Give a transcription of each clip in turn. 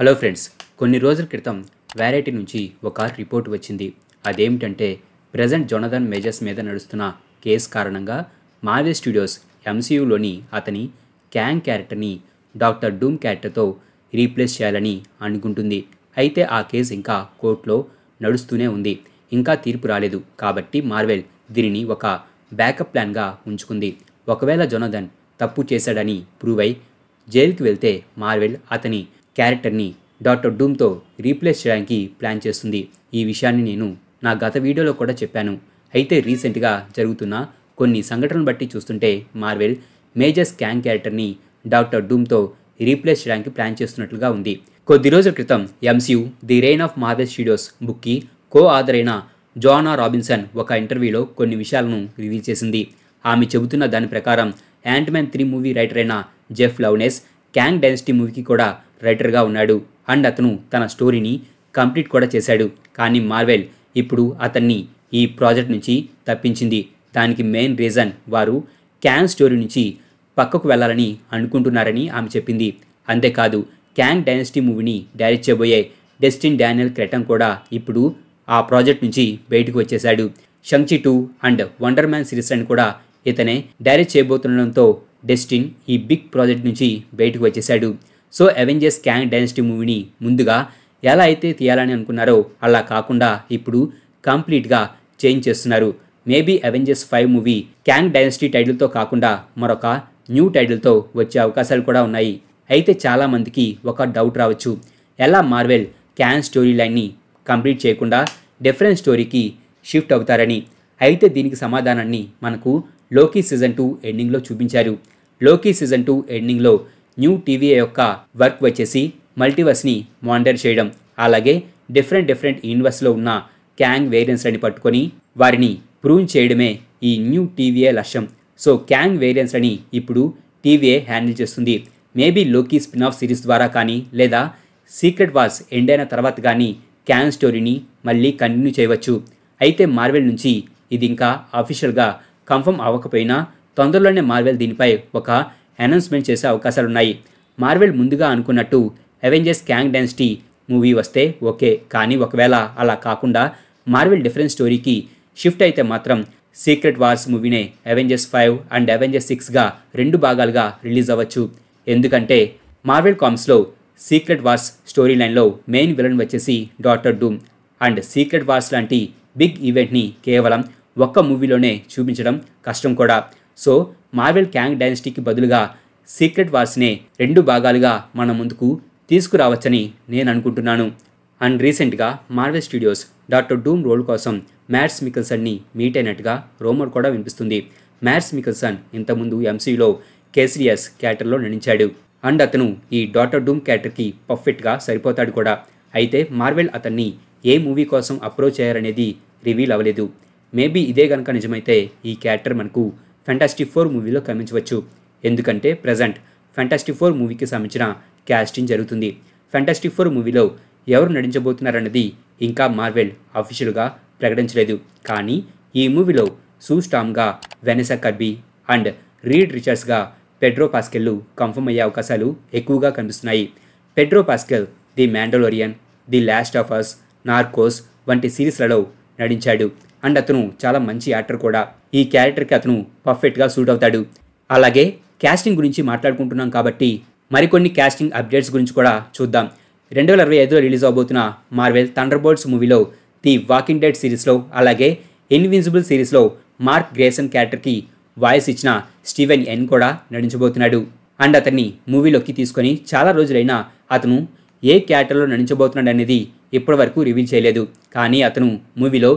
hello friends కొన్ని రోజుల క్రితం వ్యారైటీ నుంచి ఒక రిపోర్ట్ వచ్చింది అదేమిటంటే ప్రజెంట్ జొనదన్ మేజర్స్ మీద నడుస్తున్న కేసు కారణంగా మార్వెల్ స్టూడియోస్ ఎంసీయూలోని అతని క్యాంగ్ క్యారెక్టర్ని డాక్టర్ డూమ్ క్యారెక్టర్తో రీప్లేస్ చేయాలని అనుకుంటుంది అయితే ఆ కేసు ఇంకా కోర్టులో నడుస్తూనే ఉంది ఇంకా తీర్పు రాలేదు కాబట్టి మార్వెల్ దీనిని ఒక బ్యాకప్ ప్లాన్గా ఉంచుకుంది ఒకవేళ జొనదన్ తప్పు చేశాడని ప్రూవ్ అయి జైలుకి వెళ్తే మార్వెల్ అతని క్యారెక్టర్ని డాక్టర్ డూమ్తో రీప్లేస్ చేయడానికి ప్లాన్ చేస్తుంది ఈ విషయాన్ని నేను నా గత వీడియోలో కూడా చెప్పాను అయితే రీసెంట్గా జరుగుతున్న కొన్ని సంఘటనలు బట్టి చూస్తుంటే మార్వెల్ మేజర్ స్కాన్ క్యారెక్టర్ని డాక్టర్ డూమ్తో రీప్లేస్ చేయడానికి ప్లాన్ చేస్తున్నట్లుగా ఉంది కొద్ది రోజుల క్రితం MCU the reign of Marvel Studios బుక్కి కో అయిన జోనా రాబిన్సన్ ఒక ఇంటర్వ్యూలో కొన్ని విషయాలను రివీల్ చేసింది ఆమె చెబుతున్న దాని ప్రకారం మ్యాన్ త్రీ మూవీ రైటర్ అయిన జెఫ్ లవ్నెస్ క్యాంగ్ డైనసిటీ మూవీకి కూడా రైటర్గా ఉన్నాడు అండ్ అతను తన స్టోరీని కంప్లీట్ కూడా చేశాడు కానీ మార్వెల్ ఇప్పుడు అతన్ని ఈ ప్రాజెక్ట్ నుంచి తప్పించింది దానికి మెయిన్ రీజన్ వారు క్యాంగ్ స్టోరీ నుంచి పక్కకు వెళ్ళాలని అనుకుంటున్నారని ఆమె చెప్పింది అంతేకాదు క్యాంగ్ డైనస్టీ మూవీని డైరెక్ట్ చేయబోయే డెస్టిన్ డానియల్ క్రెటన్ కూడా ఇప్పుడు ఆ ప్రాజెక్ట్ నుంచి బయటకు వచ్చేశాడు Shang-Chi two and Wonder Man series అని కూడా ఇతనే డైరెక్ట్ చేయబోతుండడంతో డెస్టిన్ ఈ బిగ్ ప్రాజెక్ట్ నుంచి బయటకు వచ్చేశాడు సో అవెంజర్స్ క్యాంగ్ డైనస్టీ మూవీని ముందుగా ఎలా అయితే తీయాలని అనుకున్నారో అలా కాకుండా ఇప్పుడు కంప్లీట్గా చేంజ్ చేస్తున్నారు maybe Avengers five movie Kang Dynasty టైటిల్తో కాకుండా మరొక న్యూ టైటిల్తో వచ్చే అవకాశాలు కూడా ఉన్నాయి అయితే చాలామందికి ఒక డౌట్ రావచ్చు ఎలా మార్వెల్ క్యాన్ స్టోరీ లైన్ని కంప్లీట్ చేయకుండా డిఫరెంట్ స్టోరీకి షిఫ్ట్ అవుతారని అయితే దీనికి సమాధానాన్ని మనకు లోకీ సీజన్ టూ ఎండింగ్లో చూపించారు లోకీ సీజన్ టూ ఎండింగ్లో న్యూ టీవీ యొక్క వర్క్ వచ్చేసి మల్టీవర్స్ని మానిటర్ చేయడం అలాగే డిఫరెంట్ డిఫరెంట్ యూనివర్స్లో ఉన్న క్యాంగ్ వేరియన్స్లని పట్టుకొని వారిని ప్రూవ్ చేయడమే ఈ న్యూ టీవీఏ లక్ష్యం సో క్యాంగ్ వేరియన్స్లని ఇప్పుడు టీవీఏ హ్యాండిల్ చేస్తుంది maybe Loki spin off series ద్వారా కానీ లేదా సీక్రెట్ వాస్ ఎండ్ అయిన తర్వాత కానీ క్యాంగ్ స్టోరీని మళ్ళీ కంటిన్యూ చేయవచ్చు అయితే మార్వెల్ నుంచి ఇది ఇంకా అఫీషియల్గా కన్ఫర్మ్ అవ్వకపోయినా తొందరలోనే మార్వెల్ దీనిపై ఒక అనౌన్స్మెంట్ చేసే అవకాశాలున్నాయి మార్వెల్ ముందుగా అనుకున్నట్టు అవెంజర్స్ క్యాంగ్ డెన్సిటీ మూవీ వస్తే ఓకే కానీ ఒకవేళ అలా కాకుండా మార్వెల్ డిఫరెంట్ స్టోరీకి షిఫ్ట్ అయితే మాత్రం సీక్రెట్ వార్స్ మూవీనే అవెంజర్స్ ఫైవ్ అండ్ అవెంజర్స్ సిక్స్గా రెండు భాగాలుగా రిలీజ్ అవ్వచ్చు ఎందుకంటే మార్వెల్ కామ్స్లో సీక్రెట్ వార్స్ స్టోరీ లైన్లో మెయిన్ విలన్ వచ్చేసి Doctor Doom and Secret Wars లాంటి బిగ్ ఈవెంట్ని కేవలం ఒక్క మూవీలోనే చూపించడం కష్టం కూడా సో మార్వెల్ క్యాంగ్ డైనస్టీకి బదులుగా సీక్రెట్ వార్స్నే రెండు భాగాలుగా మన ముందుకు తీసుకురావచ్చని నేను అనుకుంటున్నాను అండ్ రీసెంట్గా Marvel Studios Doctor Doom role కోసం మ్యాట్స్ మికల్సన్ని మీట్ అయినట్టుగా రోమర్ కూడా వినిపిస్తుంది మ్యాట్స్ మికల్సన్ ఇంతకుముందు ఎంసీలో కేసీఎస్ క్యాటర్లో నటించాడు అండ్ అతను ఈ డాక్టర్ డూమ్ క్యాటర్కి పర్ఫెక్ట్గా సరిపోతాడు కూడా అయితే మార్వెల్ అతన్ని ఏ మూవీ కోసం అప్రోచ్ చేయారనేది రివీల్ అవ్వలేదు మేబీ ఇదే కనుక నిజమైతే ఈ క్యారెక్టర్ మనకు ఫ్యాంటాస్టిక్ ఫోర్ మూవీలో కనిపించవచ్చు ఎందుకంటే ప్రజెంట్ ఫ్యాంటాస్టిక్ ఫోర్ మూవీకి సంబంధించిన క్యాస్టింగ్ జరుగుతుంది ఫ్యాంటాస్టిక్ ఫోర్ మూవీలో ఎవరు నటించబోతున్నారన్నది ఇంకా మార్వెల్ అఫీషియల్గా ప్రకటించలేదు కానీ ఈ మూవీలో సూస్టామ్గా వెనెసా కర్బీ అండ్ రీడ్ రిచర్స్గా పెడ్రో పాస్కెల్లు కన్ఫర్మ్ అయ్యే అవకాశాలు ఎక్కువగా కనిపిస్తున్నాయి Pedro Pascal the Mandalorian the Last of Us Narcos వంటి సిరీస్లలో నటించాడు అండ్ అతను చాలా మంచి యాక్టర్ కూడా ఈ క్యారెక్టర్కి అతను పర్ఫెక్ట్గా సూట్ అవుతాడు అలాగే క్యాస్టింగ్ గురించి మాట్లాడుకుంటున్నాం కాబట్టి మరికొన్ని క్యాస్టింగ్ అప్డేట్స్ గురించి కూడా చూద్దాం రెండు వేల ఇరవై ఐదులో రిలీజ్ అవబోతున్న మార్వెల్ బోల్డ్స్ మూవీలో ది వాకింగ్ డెడ్ సిరీస్లో అలాగే ఇన్విజిబుల్ సిరీస్లో మార్క్ గ్రేసన్ క్యారెక్టర్కి వాయిస్ ఇచ్చిన స్టీవెన్ ఎన్ కూడా నటించబోతున్నాడు అండ్ అతన్ని మూవీలోకి తీసుకొని చాలా రోజులైనా అతను ఏ క్యారెక్టర్లో నటించబోతున్నాడు అనేది ఇప్పటివరకు రివీల్ చేయలేదు కానీ అతను మూవీలో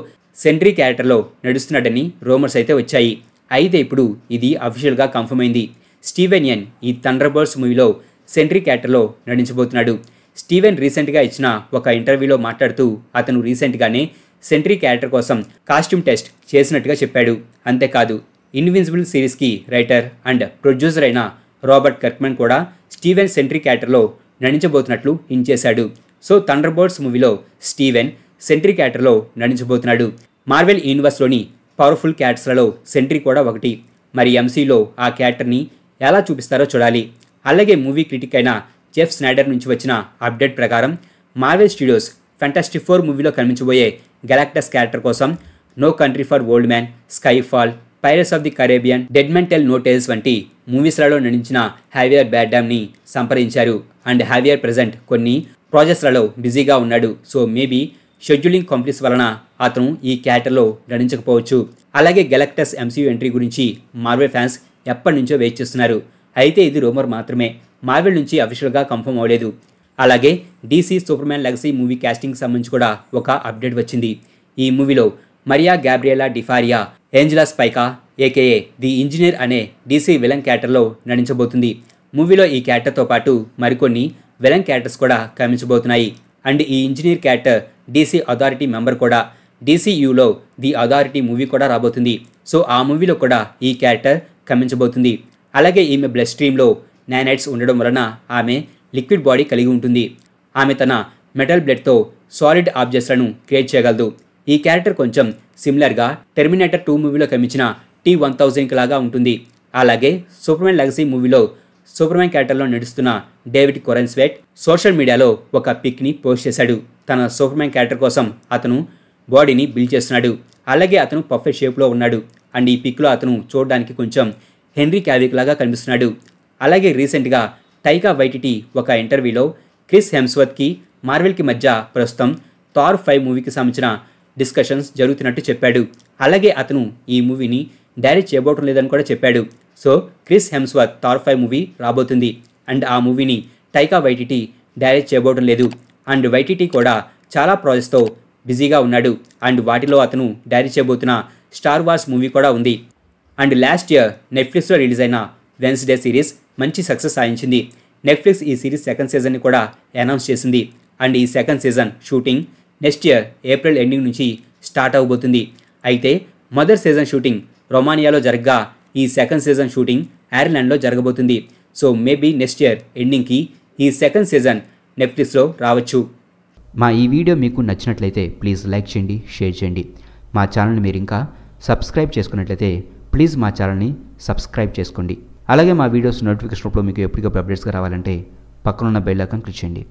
సెంట్రీ క్యారెక్టర్లో నడుస్తున్నాడని రూమర్స్ అయితే వచ్చాయి అయితే ఇప్పుడు ఇది అఫీషియల్గా కన్ఫర్మ్ అయింది స్టీవెన్ యన్ ఈ థండర్ బర్డ్స్ మూవీలో సెంట్రీ క్యారెక్టర్లో నడించబోతున్నాడు స్టీవెన్ రీసెంట్గా ఇచ్చిన ఒక ఇంటర్వ్యూలో మాట్లాడుతూ అతను రీసెంట్గానే సెంట్రీ క్యారెక్టర్ కోసం కాస్ట్యూమ్ టెస్ట్ చేసినట్టుగా చెప్పాడు అంతేకాదు ఇన్విన్సిబుల్ సిరీస్కి రైటర్ అండ్ ప్రొడ్యూసర్ అయిన రాబర్ట్ కర్క్మెన్ కూడా స్టీవెన్ సెంట్రీ క్యారెక్టర్లో నడించబోతున్నట్లు ఇన్ చేశాడు సో థండర్ బర్డ్స్ మూవీలో స్టీవెన్ సెంట్రీ క్యాటర్లో నటించబోతున్నాడు మార్వెల్ యూనివర్స్లోని పవర్ఫుల్ క్యారెక్టర్స్లలో సెంట్రీ కూడా ఒకటి మరి ఎంసీలో ఆ క్యారెక్టర్ని ఎలా చూపిస్తారో చూడాలి అలాగే మూవీ క్రిటిక్ అయిన జెఫ్ స్నైడర్ నుంచి వచ్చిన అప్డేట్ ప్రకారం మార్వెల్ స్టూడియోస్ ఫెంటాస్టిక్ ఫోర్ మూవీలో కనిపించబోయే గెలాక్టస్ క్యారెక్టర్ కోసం No Country for Old Man Skyfall Pirates of the Caribbean Dead Men Tell No వంటి మూవీస్లలో నటించిన హ్యావియర్ బ్యాడ్డామ్ని సంప్రదించారు అండ్ హ్యావియర్ ప్రజెంట్ కొన్ని ప్రాజెక్ట్స్లలో బిజీగా ఉన్నాడు సో మేబీ షెడ్యూలింగ్ కాన్ఫ్లిక్స్ వలన అతను ఈ క్యారెక్టర్లో నడించకపోవచ్చు అలాగే గెలక్టస్ ఎంసీయూ ఎంట్రీ గురించి మార్వెల్ ఫ్యాన్స్ ఎప్పటి నుంచో వెయిట్ చేస్తున్నారు అయితే ఇది రూమర్ మాత్రమే మార్వెల్ నుంచి అఫీషియల్గా కన్ఫర్మ్ అవ్వలేదు అలాగే DC Superman Legacy movie casting సంబంధించి కూడా ఒక అప్డేట్ వచ్చింది ఈ మూవీలో Maria Gabriela de Faria Angela Spica AKA the Engineer అనే డీసీ విలన్ క్యారెక్టర్లో నడించబోతుంది మూవీలో ఈ క్యారెక్టర్తో పాటు మరికొన్ని విలన్ క్యారెక్టర్స్ కూడా కమించబోతున్నాయి అండ్ ఈ engineer character DC Authority member కూడా డీసీయూలో ది అథారిటీ మూవీ కూడా రాబోతుంది సో ఆ మూవీలో కూడా ఈ క్యారెక్టర్ కమించబోతుంది అలాగే ఈమె బ్లడ్ స్ట్రీమ్లో నైనైట్స్ ఉండడం వలన ఆమె లిక్విడ్ బాడీ కలిగి ఉంటుంది ఆమె తన మెటల్ బ్లడ్తో సాలిడ్ ఆబ్జెక్ట్స్లను క్రియేట్ చేయగలదు ఈ క్యారెక్టర్ కొంచెం సిమిలర్గా టెర్మినేటర్ టూ మూవీలో కమించిన టీ వన్ థౌజండ్కి లాగా ఉంటుంది అలాగే సూపర్మెన్ లెగసీ మూవీలో సూపర్మెన్ క్యారెక్టర్లో నడుస్తున్న డేవిడ్ కొరెన్స్వేట్ సోషల్ మీడియాలో ఒక పిక్ని పోస్ట్ చేశాడు తన సూపర్ క్యారెక్టర్ కోసం అతను బాడీని బిల్డ్ చేస్తున్నాడు అలాగే అతను పర్ఫెక్ట్ షేప్లో ఉన్నాడు అండ్ ఈ పిక్లో అతను చూడడానికి కొంచెం హెన్రీ క్యావిక్ లాగా కనిపిస్తున్నాడు అలాగే రీసెంట్గా టైకా వైటిటీ ఒక ఇంటర్వ్యూలో క్రిస్ హెమ్స్వర్త్కి మార్వెల్కి మధ్య ప్రస్తుతం థార్ ఫైవ్ మూవీకి సంబంధించిన డిస్కషన్స్ జరుగుతున్నట్టు చెప్పాడు అలాగే అతను ఈ మూవీని డైరెక్ట్ చేయబోవటం లేదని కూడా చెప్పాడు so Chris Hemsworth Thor five movie రాబోతుంది అండ్ ఆ మూవీని టైకా వైటిటీ డైరెక్ట్ చేయబోవటం లేదు అండ్ వైటీటీ కూడా చాలా ప్రాజెక్ట్స్తో బిజీగా ఉన్నాడు అండ్ వాటిలో అతను డైరీ చేయబోతున్న స్టార్ వార్స్ మూవీ కూడా ఉంది అండ్ లాస్ట్ ఇయర్ నెట్ఫ్లిక్స్లో రిలీజ్ అయిన వెన్స్డే సిరీస్ మంచి సక్సెస్ సాధించింది నెట్ఫ్లిక్స్ ఈ సిరీస్ సెకండ్ సీజన్ని కూడా అనౌన్స్ చేసింది అండ్ ఈ second season shooting next year April ending నుంచి స్టార్ట్ అవ్వబోతుంది అయితే మదర్ సీజన్ షూటింగ్ రొమానియాలో జరగగా ఈ సెకండ్ సీజన్ షూటింగ్ ఐర్లాండ్లో జరగబోతుంది సో మేబీ నెక్స్ట్ ఇయర్ ఎండింగ్కి ఈ సెకండ్ సీజన్ నెప్టిస్లో రావచ్చు మా ఈ వీడియో మీకు నచ్చినట్లయితే ప్లీజ్ లైక్ చేయండి షేర్ చేయండి మా ఛానల్ని మీరు ఇంకా సబ్స్క్రైబ్ చేసుకున్నట్లయితే ప్లీజ్ మా ఛానల్ని సబ్స్క్రైబ్ చేసుకోండి అలాగే మా వీడియోస్ నోటిఫికేషన్ రూపంలో మీకు ఎప్పటికప్పుడు అప్డేట్స్గా రావాలంటే పక్కనున్న బెల్ ఐకాన్ క్లిక్ చేయండి